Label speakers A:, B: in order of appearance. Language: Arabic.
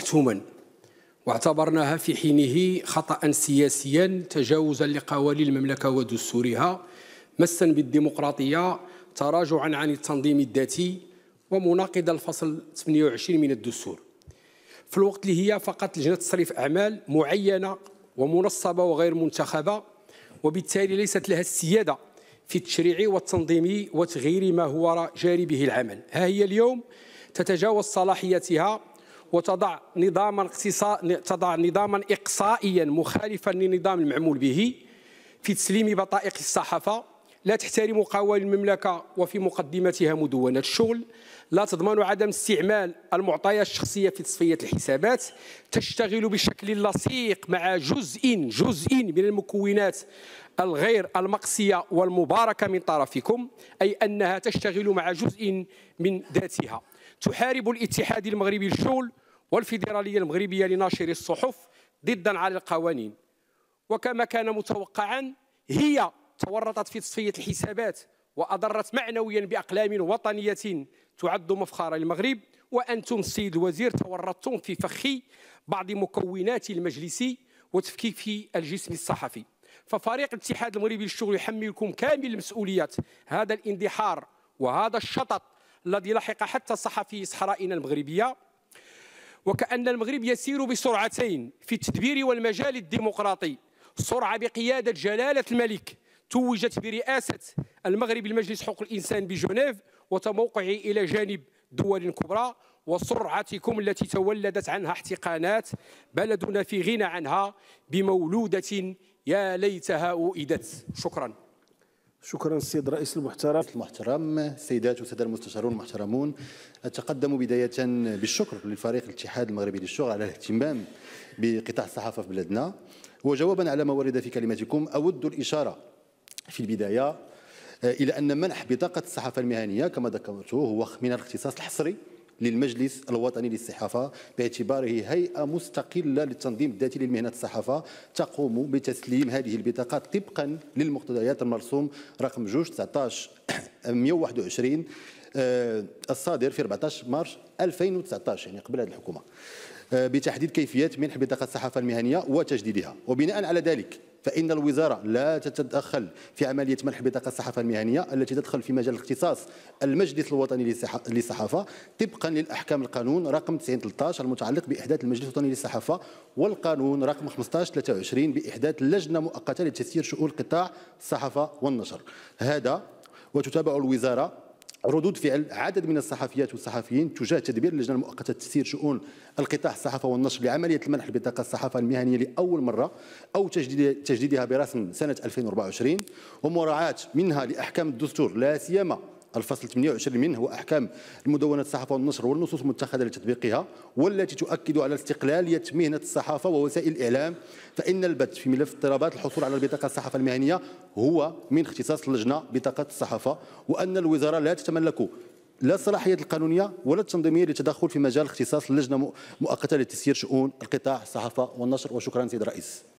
A: محتوما واعتبرناها في حينه خطأ سياسيا تجاوزا لقوالي المملكة ودستورها مسا بالديمقراطية تراجعا عن التنظيم الذاتي ومناقض الفصل 28 من الدستور في الوقت اللي هي فقط لجنة تصريف أعمال معينة ومنصبة وغير منتخبة وبالتالي ليست لها السيادة في التشريع والتنظيم وتغيير ما هو جاري به العمل ها هي اليوم تتجاوز صلاحيتها وتضع نظاما تضع نظاما اقصائيا مخالفا للنظام المعمول به في تسليم بطائق الصحافه لا تحترم قوانين المملكه وفي مقدمتها مدونه الشغل لا تضمن عدم استعمال المعطيات الشخصيه في تصفيه الحسابات تشتغل بشكل لصيق مع جزء جزء من المكونات الغير المقصيه والمباركه من طرفكم اي انها تشتغل مع جزء من ذاتها تحارب الاتحاد المغربي للشغل والفيدرالية المغربية لناشري الصحف ضدا على القوانين وكما كان متوقعا هي تورطت في تصفية الحسابات وأضرت معنويا بأقلام وطنية تعد مفخرة للمغرب وأنتم السيد الوزير تورطتم في فخ بعض مكونات المجلس وتفكيك في الجسم الصحفي ففريق الاتحاد المغربي للشغل يحملكم كامل المسؤوليات هذا الاندحار وهذا الشطط الذي لحق حتى صحفي صحرائنا المغربيه وكأن المغرب يسير بسرعتين في التدبير والمجال الديمقراطي سرعة بقيادة جلالة الملك توجت برئاسة المغرب لمجلس حقوق الإنسان بجنيف وتموقعه إلى جانب دول كبرى وسرعتكم التي تولدت عنها احتقانات بلدنا في غنى عنها بمولودة يا ليتها أوئدت شكراً
B: شكرا السيد الرئيس المحترم المحترم السيدات والساده المستشارون المحترمون اتقدم بدايه بالشكر للفريق الاتحاد المغربي للشغل على الاهتمام بقطاع الصحافه في بلادنا وجوابا على ما ورد في كلمتكم اود الاشاره في البدايه الى ان منح بطاقه الصحافه المهنيه كما ذكرته هو من الاختصاص الحصري للمجلس الوطني للصحافة باعتباره هيئة مستقلة للتنظيم الذاتي للمهنة الصحافة تقوم بتسليم هذه البطاقات طبقا للمقتضيات المرسوم رقم 2 19 121 الصادر في 14 مارس 2019 يعني قبل هذه الحكومة آه، بتحديد كيفية منح بطاقة الصحافة المهنية وتجديدها وبناء على ذلك فإن الوزارة لا تتدخل في عملية منح بطاقة الصحافة المهنية التي تدخل في مجال اختصاص المجلس الوطني للصحافة طبقا للأحكام القانون رقم 913 المتعلق بإحداث المجلس الوطني للصحافة والقانون رقم 1523 بإحداث لجنة مؤقتة لتسيير شؤون قطاع الصحافة والنشر هذا وتتابع الوزارة ردود فعل عدد من الصحفيات والصحفيين تجاه تدبير اللجنه المؤقته لتسيير شؤون القطاع الصحافه والنشر لعمليه المنح بطاقه الصحافه المهنيه لاول مره او تجديد تجديدها برسم سنه 2024 ومراعاه منها لاحكام الدستور لا سيما الفصل 28 منه هو أحكام المدونة الصحافة والنشر والنصوص المتخذة لتطبيقها والتي تؤكد على استقلالية مهنة الصحافة ووسائل الإعلام فإن البت في ملف اضطرابات الحصول على البطاقه الصحافة المهنية هو من اختصاص اللجنة بطاقة الصحافة وأن الوزارة لا تتملك لا الصلاحية القانونية ولا التنظيمية للتدخل في مجال اختصاص اللجنة مؤقتة لتسيير شؤون القطاع الصحافة والنشر وشكرا سيد الرئيس